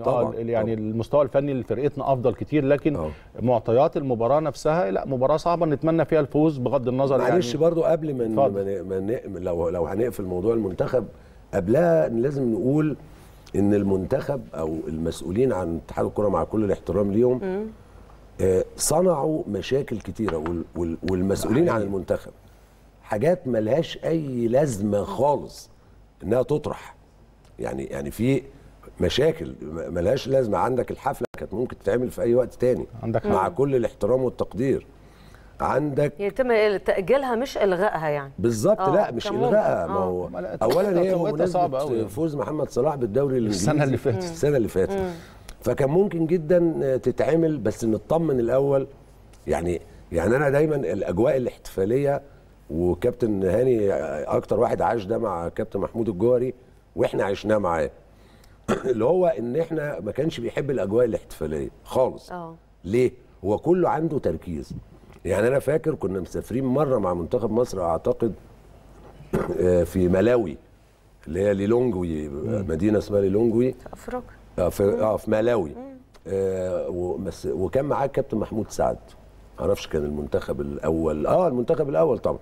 اه طبعا يعني طبعا. المستوى الفني لفرقتنا افضل كتير لكن أوه. معطيات المباراه نفسها لا مباراه صعبه نتمنى فيها الفوز بغض النظر يعني. معلش يعني برضو قبل ما لو لو هنقفل موضوع المنتخب قبلها لازم نقول ان المنتخب او المسؤولين عن اتحاد الكره مع كل الاحترام ليهم آه صنعوا مشاكل كتيره وال وال والمسؤولين عن المنتخب حاجات ملهاش اي لازمه خالص انها تطرح يعني يعني في مشاكل ملهاش لازمه عندك الحفله كانت ممكن تتعمل في اي وقت تاني عندك مع كل الاحترام والتقدير عندك يتم يعني تاجيلها مش الغائها يعني بالظبط لا آه، مش الغائها آه. ما هو اولا هي مناسبه يعني. فوز محمد صلاح بالدوري السنه اللي فاتت السنه اللي فاتت فكان ممكن جدا آه، تتعمل بس نطمن الاول يعني يعني انا دايما الاجواء الاحتفاليه وكابتن هاني اكتر واحد عاش ده مع كابتن محمود الجوهري واحنا عشناه معاه اللي هو ان احنا ما كانش بيحب الاجواء الاحتفاليه خالص اه ليه هو كله عنده تركيز يعني انا فاكر كنا مسافرين مره مع منتخب مصر اعتقد آه، في ملاوي اللي هي ليلونجوي مدينه اسمها ليلونجوي افريقيا اه في اه في ملاوي آه بس وكان معاه كابتن محمود سعد معرفش كان المنتخب الاول اه المنتخب الاول طبعا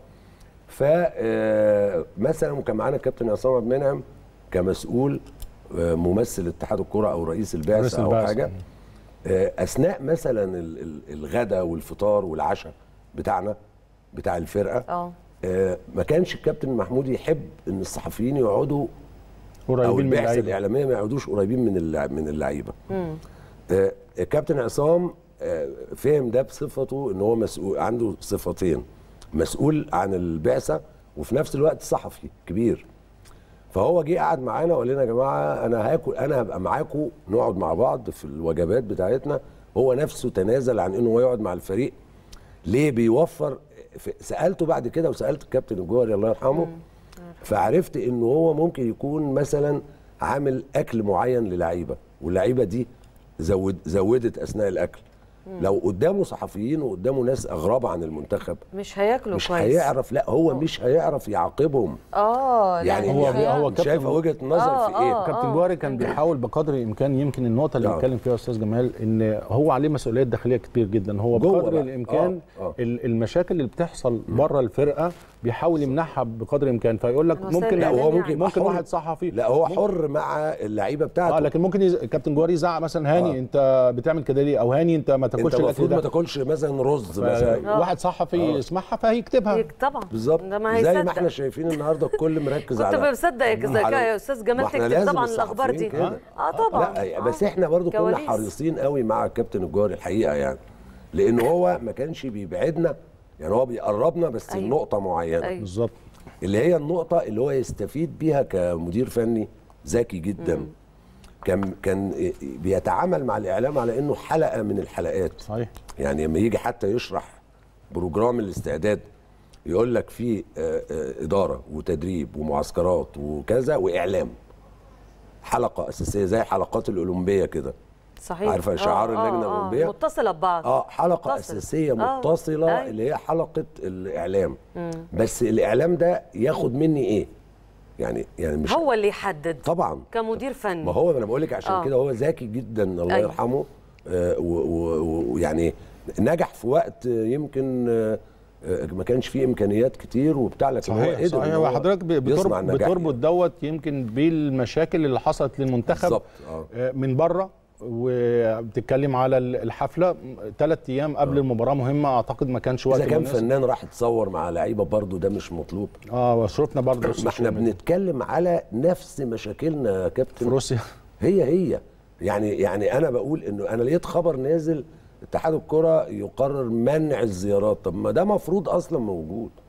ف آه، مثلا كان معانا الكابتن عصام عبد المنعم كمسؤول ممثل اتحاد الكره او رئيس البعثه او البعث. حاجه آه، اثناء مثلا الغداء والفطار والعشاء بتاعنا بتاع الفرقه أوه. آه، ما كانش الكابتن محمود يحب ان الصحفيين يقعدوا قريبين من البعثه الاعلاميه ما يقعدوش قريبين من من اللعيبه آه، الكابتن عصام فهم ده بصفته ان هو مسؤول عنده صفتين مسؤول عن البعثه وفي نفس الوقت صحفي كبير فهو جه قعد معانا وقال لنا يا جماعه انا هاكل انا هبقى معاكم نقعد مع بعض في الوجبات بتاعتنا هو نفسه تنازل عن انه هو يقعد مع الفريق ليه بيوفر سالته بعد كده وسالت الكابتن الجوهري الله يرحمه فعرفت انه هو ممكن يكون مثلا عامل اكل معين للعيبه واللعيبه دي زود زودت اثناء الاكل لو قدامه صحفيين وقدامه ناس اغراب عن المنتخب مش هياكلوا مش كويس مش هيعرف لا هو أوه. مش هيعرف يعاقبهم اه يعني هو هو شايف وجهه النظر آه، في ايه آه، كابتن آه. جوهري كان بيحاول بقدر الامكان يمكن النقطه اللي بيتكلم فيها استاذ جمال ان هو عليه مسؤوليات داخليه كتير جدا هو بقدر الامكان أوه. أوه. المشاكل اللي بتحصل بره الفرقه بيحاول يمنعها بقدر الامكان فيقول لك ممكن لا هو ممكن يعني ممكن واحد صحفي لا هو حر مع اللعيبه بتاعته اه لكن ممكن كابتن جوهري يزعق مثلا هاني انت بتعمل كده ليه او هاني انت ما تاكلش انت المفروض ما تاكلش مثلا رز مثلا اه. واحد صحفي اه. يسمعها فهيكتبها طبعا بالظبط زي ما احنا شايفين النهارده الكل مركز على كنت بصدقك يا استاذ جمال تكتب طبعا الاخبار دي اه طبعا لا آه. بس احنا برضو كنا حريصين قوي مع الكابتن الجوهري الحقيقه يعني لان هو ما كانش بيبعدنا يعني هو بيقربنا بس أيوة. لنقطه معينه أيوة. بالظبط اللي هي النقطه اللي هو يستفيد بيها كمدير فني ذكي جدا مم. كان كان بيتعامل مع الاعلام على انه حلقه من الحلقات صحيح يعني لما يجي حتى يشرح بروجرام الاستعداد يقول لك في آه، آه، اداره وتدريب ومعسكرات وكذا واعلام حلقه اساسيه زي حلقات الاولمبيه كده صحيح عارفه آه، شعار آه اللجنه آه الاولمبيه متصله ببعض اه حلقه متصل. اساسيه متصله آه. اللي هي حلقه الاعلام م. بس الاعلام ده ياخد مني ايه يعني يعني مش هو اللي يحدد طبعا كمدير فني ما هو انا بقول لك عشان آه. كده هو ذكي جدا الله أيوه. يرحمه آه، ويعني نجح في وقت آه، يمكن ما كانش فيه امكانيات كتير وبتاع لكن هو قدر صحيح وحضرتك بتربط دوت يمكن بالمشاكل اللي حصلت للمنتخب آه. من بره وبتتكلم على الحفله ثلاث ايام قبل آه. المباراه مهمه اعتقد ما كانش وقت اذا كان فنان راح يتصور مع لعيبه برضه ده مش مطلوب اه وشرفنا برضه ما احنا بنتكلم على نفس مشاكلنا يا كابتن في روسيا هي هي يعني يعني انا بقول انه انا لقيت خبر نازل اتحاد الكره يقرر منع الزيارات طب ما ده مفروض اصلا موجود